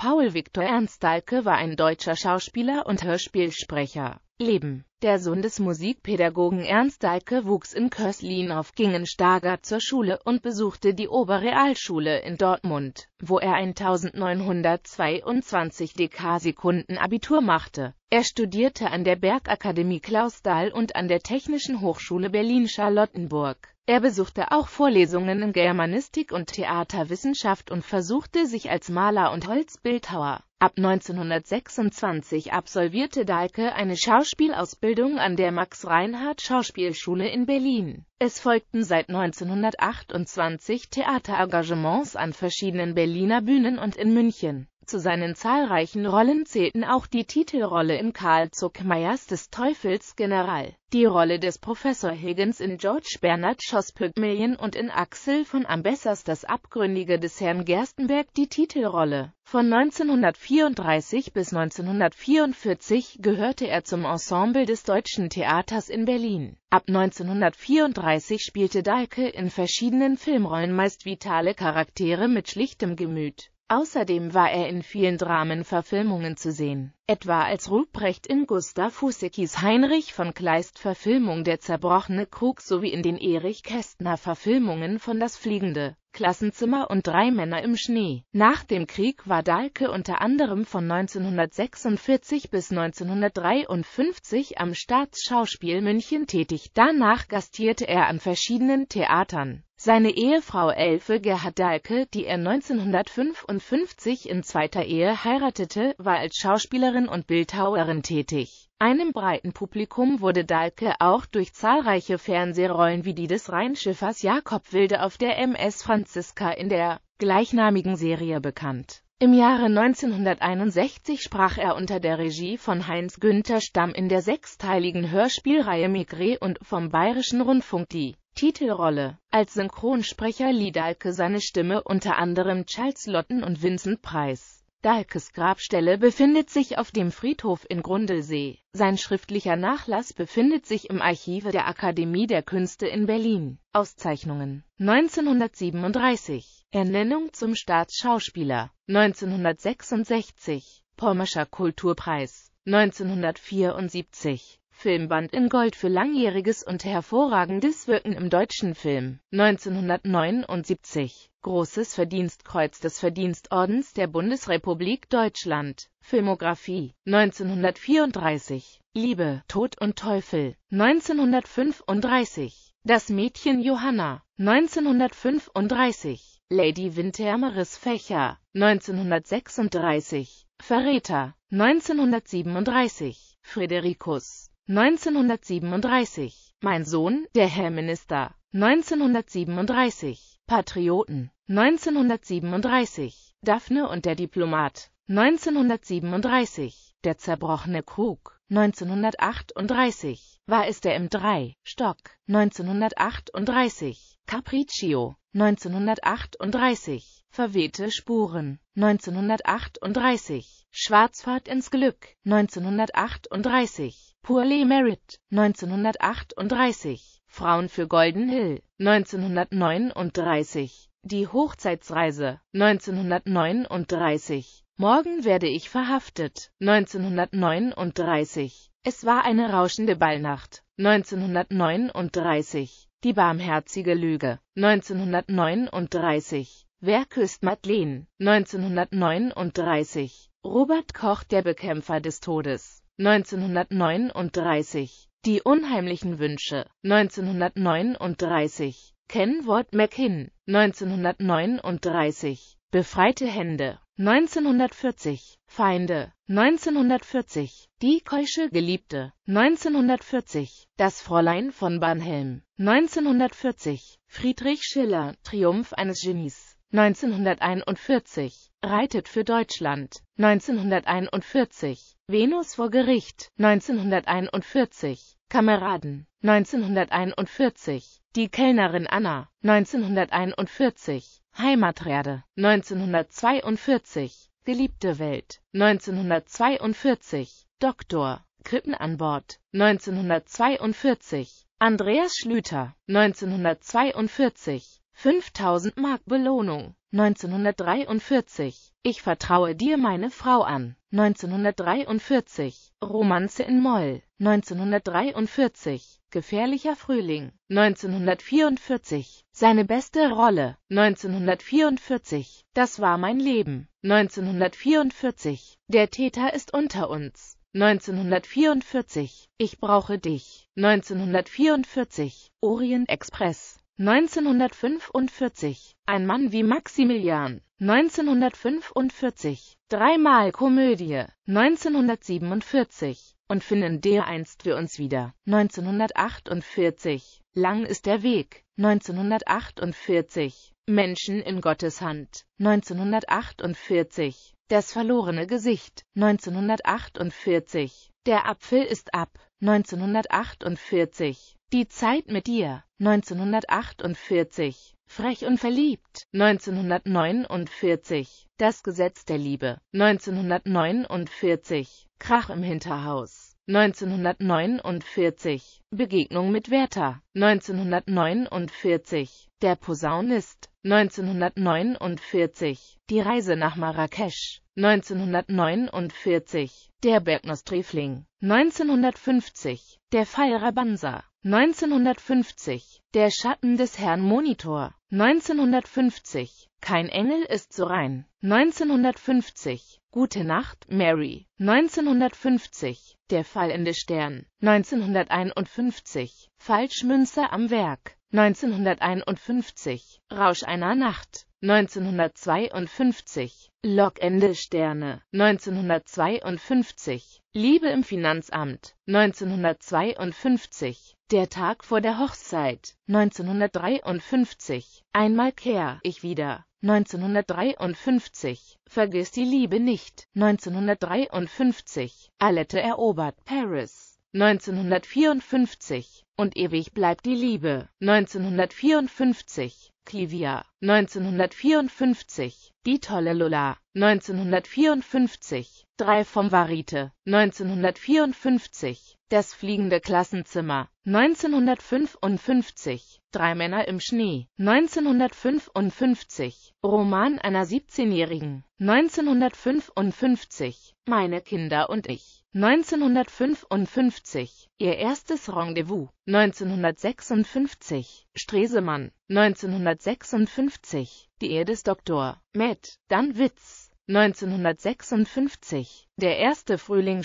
Paul Victor Ernst Dahlke war ein deutscher Schauspieler und Hörspielsprecher. Leben. Der Sohn des Musikpädagogen Ernst Dalke wuchs in Köslin auf, Gingenstager zur Schule und besuchte die Oberrealschule in Dortmund, wo er 1922 DK-Sekunden Abitur machte. Er studierte an der Bergakademie Klausthal und an der Technischen Hochschule Berlin-Charlottenburg. Er besuchte auch Vorlesungen in Germanistik und Theaterwissenschaft und versuchte sich als Maler und Holzbildhauer. Ab 1926 absolvierte Dahlke eine Schauspielausbildung an der Max-Reinhardt-Schauspielschule in Berlin. Es folgten seit 1928 Theaterengagements an verschiedenen Berliner Bühnen und in München zu seinen zahlreichen Rollen zählten auch die Titelrolle in Karl Zuckmeyers des Teufels General, die Rolle des Professor Higgins in George Bernard Schoss Pygmalion und in Axel von Ambessers Das Abgründige des Herrn Gerstenberg die Titelrolle. Von 1934 bis 1944 gehörte er zum Ensemble des Deutschen Theaters in Berlin. Ab 1934 spielte Dahlke in verschiedenen Filmrollen meist vitale Charaktere mit schlichtem Gemüt. Außerdem war er in vielen Dramenverfilmungen zu sehen, etwa als Ruprecht in Gustav Fusekis Heinrich von Kleist-Verfilmung Der zerbrochene Krug sowie in den Erich Kästner-Verfilmungen von Das fliegende Klassenzimmer und Drei Männer im Schnee. Nach dem Krieg war Dahlke unter anderem von 1946 bis 1953 am Staatsschauspiel München tätig, danach gastierte er an verschiedenen Theatern. Seine Ehefrau Elfe Gerhard-Dalke, die er 1955 in zweiter Ehe heiratete, war als Schauspielerin und Bildhauerin tätig. Einem breiten Publikum wurde Dalke auch durch zahlreiche Fernsehrollen wie die des Rheinschiffers Jakob Wilde auf der MS Franziska in der gleichnamigen Serie bekannt im Jahre 1961 sprach er unter der Regie von Heinz Günther Stamm in der sechsteiligen Hörspielreihe Migré und vom Bayerischen Rundfunk die Titelrolle. Als Synchronsprecher lieh Dahlke seine Stimme unter anderem Charles Lotten und Vincent Price. Dahlkes Grabstelle befindet sich auf dem Friedhof in Grundelsee. Sein schriftlicher Nachlass befindet sich im Archive der Akademie der Künste in Berlin. Auszeichnungen 1937 Ernennung zum Staatsschauspieler 1966, Pommerscher Kulturpreis 1974, Filmband in Gold für langjähriges und hervorragendes Wirken im deutschen Film 1979, Großes Verdienstkreuz des Verdienstordens der Bundesrepublik Deutschland, Filmografie 1934, Liebe, Tod und Teufel 1935, Das Mädchen Johanna 1935 Lady Wintermeres Fächer, 1936, Verräter, 1937, Fridericus, 1937, Mein Sohn, der Herr Minister, 1937, Patrioten, 1937, Daphne und der Diplomat, 1937, der zerbrochene Krug 1938 war es der im 3 Stock 1938 Capriccio 1938 Verwehte Spuren 1938 Schwarzfahrt ins Glück 1938 Pourley Merit, 1938 Frauen für Golden Hill 1939 Die Hochzeitsreise 1939 Morgen werde ich verhaftet. 1939. Es war eine rauschende Ballnacht. 1939. Die barmherzige Lüge. 1939. Wer küsst Madeleine? 1939. Robert Koch, der Bekämpfer des Todes. 1939. Die unheimlichen Wünsche. 1939. Kennwort McKinn. 1939. Befreite Hände. 1940 Feinde 1940 Die keusche Geliebte 1940 Das Fräulein von Barnhelm 1940 Friedrich Schiller Triumph eines Genies 1941 Reitet für Deutschland 1941 Venus vor Gericht 1941 Kameraden 1941 Die Kellnerin Anna 1941 Heimatrerde 1942 Geliebte Welt 1942 Doktor Krippen an Bord 1942 Andreas Schlüter 1942 5000 Mark Belohnung. 1943. Ich vertraue dir meine Frau an. 1943. Romanze in Moll. 1943. Gefährlicher Frühling. 1944. Seine beste Rolle. 1944. Das war mein Leben. 1944. Der Täter ist unter uns. 1944. Ich brauche dich. 1944. Orient Express. 1945. Ein Mann wie Maximilian. 1945. Dreimal Komödie. 1947. Und finden dereinst wir uns wieder. 1948. Lang ist der Weg. 1948. Menschen in Gottes Hand. 1948. Das verlorene Gesicht. 1948. Der Apfel ist ab. 1948. Die Zeit mit dir, 1948. Frech und verliebt, 1949. Das Gesetz der Liebe, 1949. Krach im Hinterhaus, 1949. Begegnung mit Werther, 1949. Der Posaunist, 1949. Die Reise nach Marrakesch, 1949. Der Bergnuss Trefling, 1950. Der Fall Rabanza, 1950 Der Schatten des Herrn Monitor 1950 Kein Engel ist so rein 1950 Gute Nacht, Mary 1950 Der fallende Stern 1951 Falschmünzer am Werk 1951 Rausch einer Nacht 1952 Logende Sterne 1952 Liebe im Finanzamt 1952 Der Tag vor der Hochzeit 1953 Einmal kehr ich wieder 1953 Vergiss die Liebe nicht 1953 Alette erobert Paris 1954 und ewig bleibt die Liebe 1954 Clivia 1954 Die tolle Lola 1954 Drei vom Varite 1954 Das fliegende Klassenzimmer 1955 Drei Männer im Schnee 1955 Roman einer 17-Jährigen 1955 Meine Kinder und ich 1955 ihr erstes Rendezvous, 1956 Stresemann, 1956 Die Ehe des Dr. Matt, dann Witz, 1956 Der erste Frühling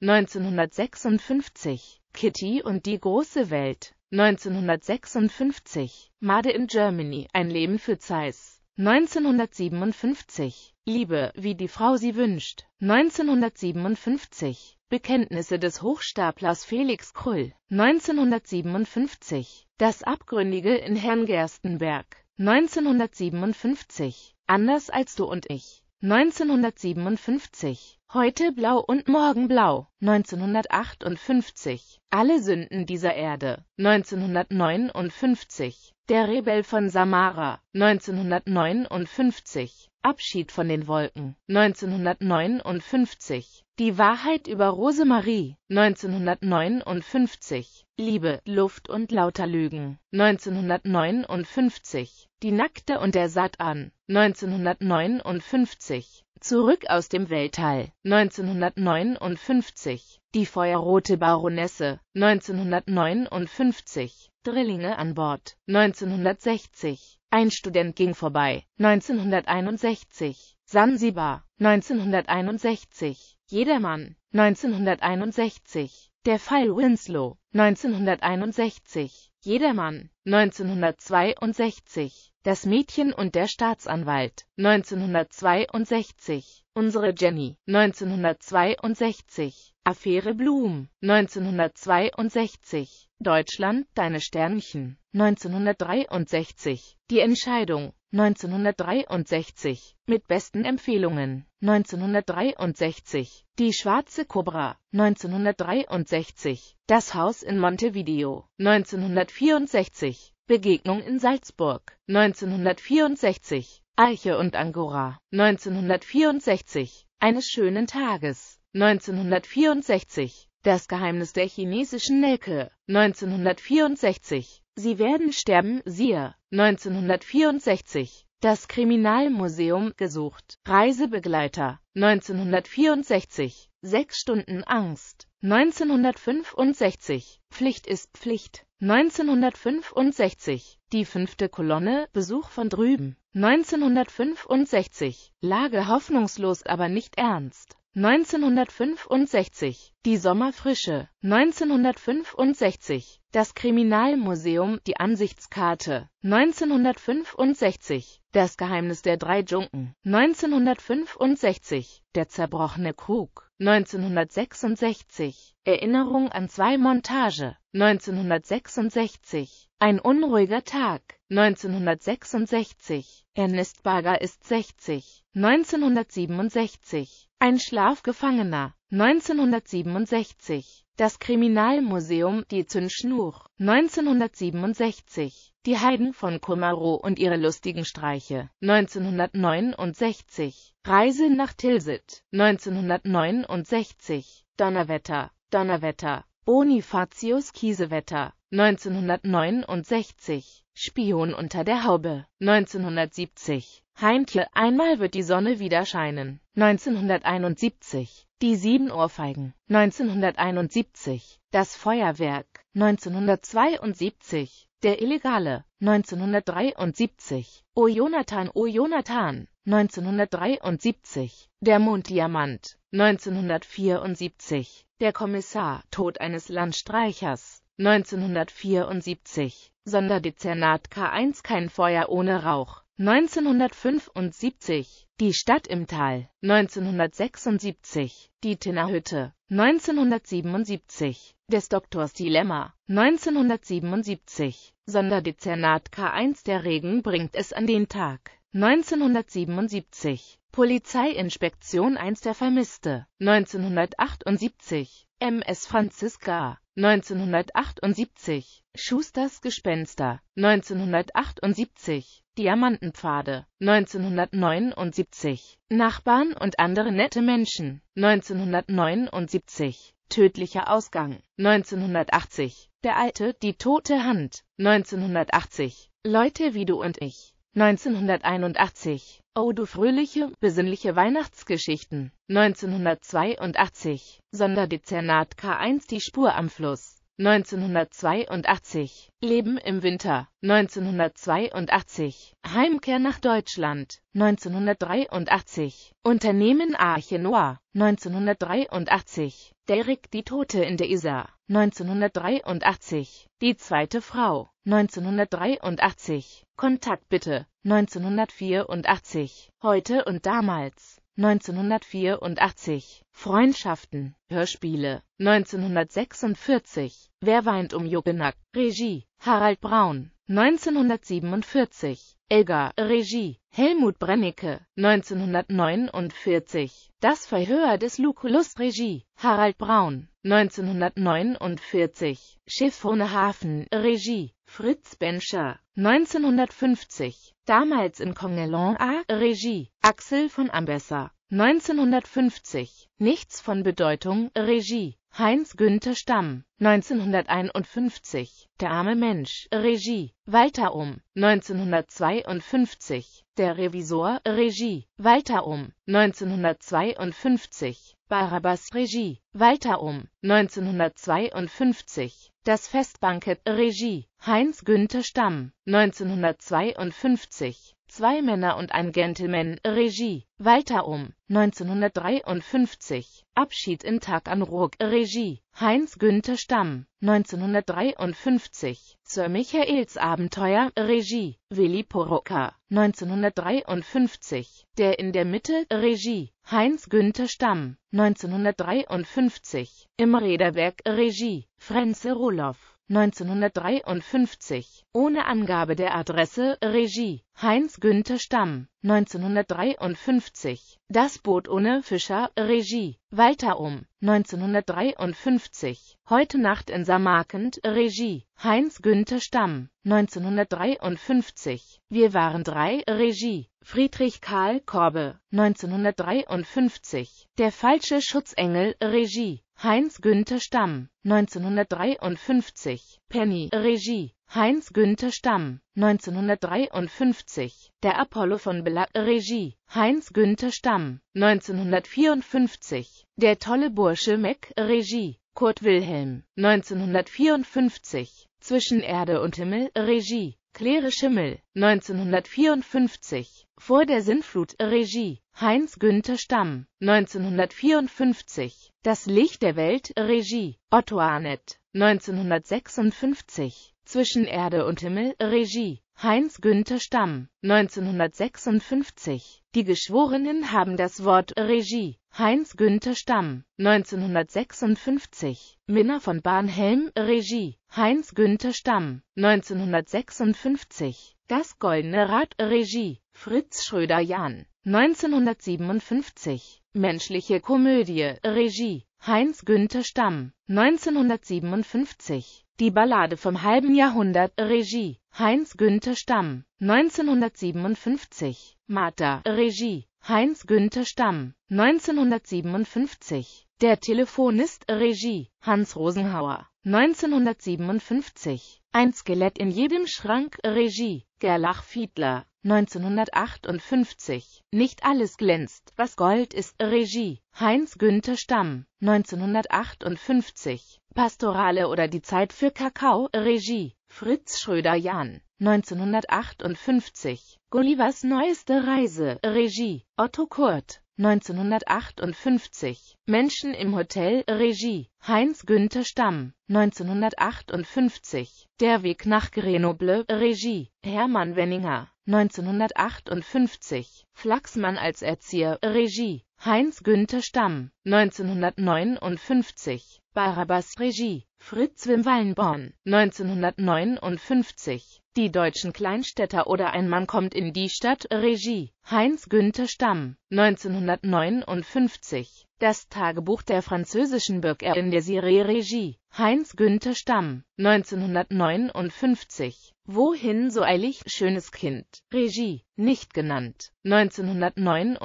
1956 Kitty und die große Welt, 1956 Made in Germany, ein Leben für Zeiss. 1957 Liebe, wie die Frau sie wünscht. 1957 Bekenntnisse des Hochstaplers Felix Krull. 1957 Das Abgründige in Herrn Gerstenberg. 1957 Anders als du und ich. 1957. Heute blau und morgen blau. 1958. Alle Sünden dieser Erde. 1959. Der Rebell von Samara. 1959. Abschied von den Wolken. 1959. Die Wahrheit über Rosemarie, 1959. Liebe, Luft und lauter Lügen, 1959. Die Nackte und der Satan, 1959. Zurück aus dem Weltall, 1959. Die feuerrote Baronesse, 1959. Drillinge an Bord, 1960. Ein Student ging vorbei, 1961. Sansibar 1961, Jedermann 1961, Der Fall Winslow 1961, Jedermann 1962, Das Mädchen und der Staatsanwalt 1962, Unsere Jenny 1962, Affäre Blum 1962, Deutschland, deine Sternchen 1963, Die Entscheidung 1963 mit besten Empfehlungen 1963 Die schwarze Kobra 1963 Das Haus in Montevideo 1964 Begegnung in Salzburg 1964 Arche und Angora 1964 Eines schönen Tages 1964 das Geheimnis der chinesischen Nelke, 1964. Sie werden sterben, siehe, 1964. Das Kriminalmuseum, gesucht, Reisebegleiter, 1964. Sechs Stunden Angst, 1965. Pflicht ist Pflicht, 1965. Die fünfte Kolonne, Besuch von drüben, 1965. Lage hoffnungslos, aber nicht ernst. 1965, die Sommerfrische, 1965, das Kriminalmuseum, die Ansichtskarte, 1965, das Geheimnis der drei Dschunken, 1965, der zerbrochene Krug, 1966, Erinnerung an zwei Montage, 1966, ein unruhiger Tag, 1966. Ernest Barger ist 60. 1967. Ein Schlafgefangener. 1967. Das Kriminalmuseum Die Zündschnur. 1967. Die Heiden von Kumaro und ihre lustigen Streiche. 1969. Reise nach Tilsit. 1969. Donnerwetter. Donnerwetter. Bonifatius Kiesewetter. 1969 Spion unter der Haube 1970 Heintje Einmal wird die Sonne wieder scheinen 1971 Die sieben Ohrfeigen 1971 Das Feuerwerk 1972 Der Illegale 1973 O Jonathan, O Jonathan 1973 Der Monddiamant 1974 Der Kommissar Tod eines Landstreichers 1974 Sonderdezernat K1 Kein Feuer ohne Rauch 1975 Die Stadt im Tal 1976 Die Tinnerhütte 1977 Des Doktors Dilemma 1977 Sonderdezernat K1 Der Regen bringt es an den Tag 1977 Polizeiinspektion 1 der Vermisste, 1978, MS Franziska, 1978, Schusters Gespenster, 1978, Diamantenpfade, 1979, Nachbarn und andere nette Menschen, 1979, Tödlicher Ausgang, 1980, Der Alte, die tote Hand, 1980, Leute wie du und ich, 1981 Oh du fröhliche, besinnliche Weihnachtsgeschichten 1982 Sonderdezernat K1 Die Spur am Fluss 1982 Leben im Winter 1982 Heimkehr nach Deutschland 1983 Unternehmen Arche Noir 1983 Derek die Tote in der Isar 1983 Die zweite Frau 1983 Kontakt bitte 1984 Heute und damals 1984 Freundschaften, Hörspiele 1946 Wer weint um Jugenack, Regie Harald Braun 1947 Elgar, Regie Helmut Brennecke 1949 Das Verhör des Lucullus, Regie Harald Braun 1949, Schiff ohne Hafen, Regie, Fritz Benscher, 1950, damals in Congelon A, Regie, Axel von Ambesser, 1950, Nichts von Bedeutung, Regie, Heinz Günther Stamm, 1951, Der arme Mensch, Regie, Walter Um, 1952, Der Revisor, Regie, Walter Um, 1952, Barabbas, Regie, Walter Um, 1952, Das Festbankett, Regie, Heinz Günther Stamm, 1952 Zwei Männer und ein Gentleman, Regie, Walter Um, 1953, Abschied in Tag an Ruck, Regie, Heinz Günther Stamm, 1953, Sir Michaels Abenteuer, Regie, Willi Poroka, 1953, Der in der Mitte, Regie, Heinz Günther Stamm, 1953, Im Räderwerk, Regie, Frenze Roloff. 1953, ohne Angabe der Adresse, Regie, Heinz Günther Stamm, 1953, Das Boot ohne Fischer, Regie, Walter Um, 1953, Heute Nacht in Samarkand, Regie, Heinz Günther Stamm, 1953, Wir waren drei, Regie, Friedrich Karl Korbe, 1953, Der falsche Schutzengel, Regie, Heinz-Günther Stamm, 1953, Penny, Regie, Heinz-Günther Stamm, 1953, Der Apollo von Bella, Regie, Heinz-Günther Stamm, 1954, Der tolle Bursche Meck, Regie, Kurt Wilhelm, 1954, Zwischen Erde und Himmel, Regie, Claire Schimmel, 1954. Vor der Sinnflut, Regie, Heinz Günther Stamm, 1954. Das Licht der Welt, Regie, Otto Arnett, 1956. Zwischen Erde und Himmel, Regie, Heinz Günther Stamm, 1956. Die Geschworenen haben das Wort Regie. Heinz Günther Stamm, 1956. Minna von Barnhelm, Regie. Heinz Günther Stamm, 1956. Das Goldene Rad, Regie. Fritz Schröder-Jahn, 1957. Menschliche Komödie, Regie. Heinz Günther Stamm, 1957. Die Ballade vom halben Jahrhundert, Regie, Heinz Günther Stamm, 1957. Martha, Regie, Heinz Günther Stamm, 1957. Der Telefonist, Regie, Hans Rosenhauer, 1957. Ein Skelett in jedem Schrank, Regie, Gerlach Fiedler, 1958. Nicht alles glänzt, was Gold ist. Regie Heinz Günther Stamm. 1958. Pastorale oder die Zeit für Kakao. Regie Fritz Schröder-Jahn. 1958. Gullivers neueste Reise. Regie Otto Kurt. 1958. Menschen im Hotel. Regie Heinz Günther Stamm. 1958. Der Weg nach Grenoble. Regie Hermann Wenninger. 1958, Flachsmann als Erzieher, Regie, Heinz Günther Stamm, 1959, Barabbas, Regie Fritz Wim Born, 1959. Die deutschen Kleinstädter oder Ein Mann kommt in die Stadt, Regie, Heinz-Günther Stamm, 1959. Das Tagebuch der französischen Bürger in der Serie Regie, Heinz-Günther Stamm, 1959. Wohin so eilig, schönes Kind, Regie, nicht genannt. 1959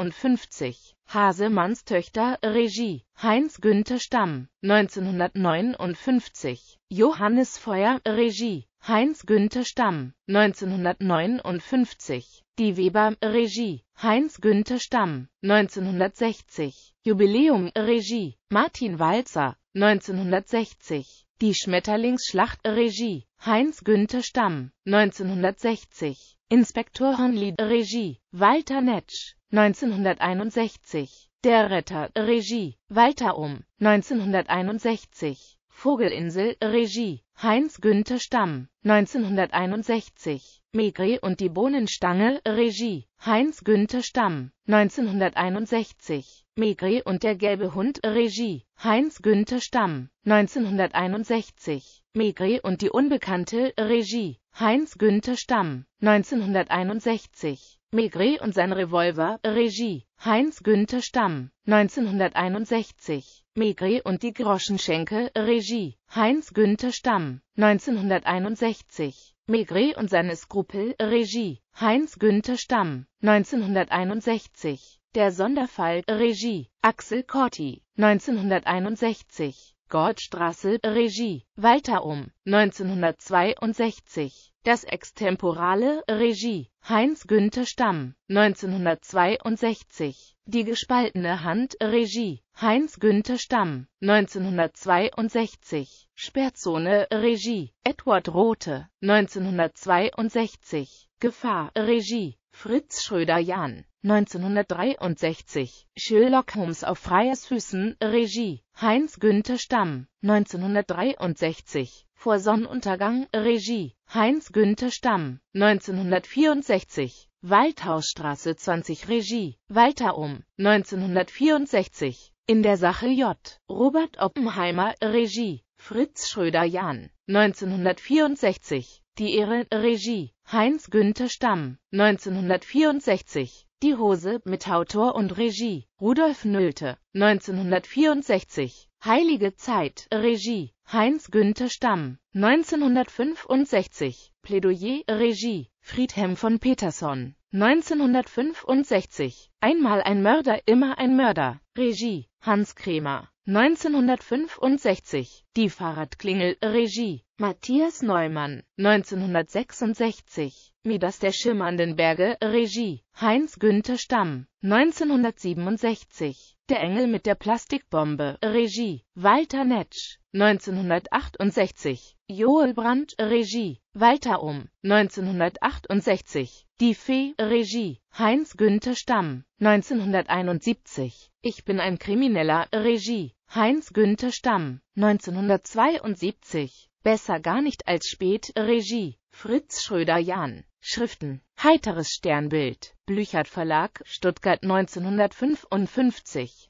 Hasemanns Töchter Regie Heinz Günther Stamm 1959 Johannes Feuer Regie Heinz Günther Stamm 1959 Die Weber Regie Heinz Günther Stamm 1960 Jubiläum Regie Martin Walzer 1960 die Schmetterlingsschlacht Regie Heinz Günther Stamm 1960 Inspektor Honli Regie Walter Netsch 1961 Der Retter Regie Walter Um 1961 Vogelinsel Regie Heinz Günther Stamm, 1961. Maigret und die Bohnenstange, Regie. Heinz Günther Stamm, 1961. Maigret und der gelbe Hund, Regie. Heinz Günther Stamm, 1961. Maigret und die Unbekannte, Regie. Heinz Günther Stamm, 1961. Maigret und sein Revolver, Regie. Heinz Günther Stamm, 1961. Maigret und die Groschenschenke, Regie. Heinz Günther Stamm, 1961. Maigret und seine Skrupel, Regie. Heinz Günther Stamm, 1961. Der Sonderfall, Regie. Axel Corti, 1961. Goldstraße, Regie, Walter um, 1962. Das Extemporale, Regie, Heinz Günther Stamm, 1962. Die gespaltene Hand, Regie, Heinz Günther Stamm, 1962. Sperrzone, Regie, Edward Rothe, 1962. Gefahr, Regie, Fritz Schröder-Jahn, 1963, Sherlock Holmes auf freies Füßen, Regie, Heinz-Günther Stamm, 1963, Vor Sonnenuntergang, Regie, Heinz-Günther Stamm, 1964, Waldhausstraße 20 Regie, Walter Um, 1964, In der Sache J, Robert Oppenheimer, Regie, Fritz Schröder-Jahn, 1964, Die Ehre, Regie, Heinz Günther Stamm, 1964. Die Hose, mit Autor und Regie, Rudolf Nölte, 1964. Heilige Zeit, Regie, Heinz Günther Stamm, 1965. Plädoyer, Regie, Friedhelm von Peterson, 1965. Einmal ein Mörder, immer ein Mörder, Regie, Hans Krämer, 1965. Die Fahrradklingel, Regie, Matthias Neumann, 1966, Midas der schimmernden Berge, Regie, Heinz Günther Stamm, 1967, Der Engel mit der Plastikbombe, Regie, Walter Netsch, 1968, Joel Brandt, Regie, Walter Um, 1968, Die Fee, Regie, Heinz Günther Stamm, 1971, Ich bin ein Krimineller, Regie, Heinz Günther Stamm, 1972, Besser gar nicht als spät, Regie, Fritz Schröder-Jahn, Schriften, Heiteres Sternbild, Blüchert Verlag, Stuttgart 1955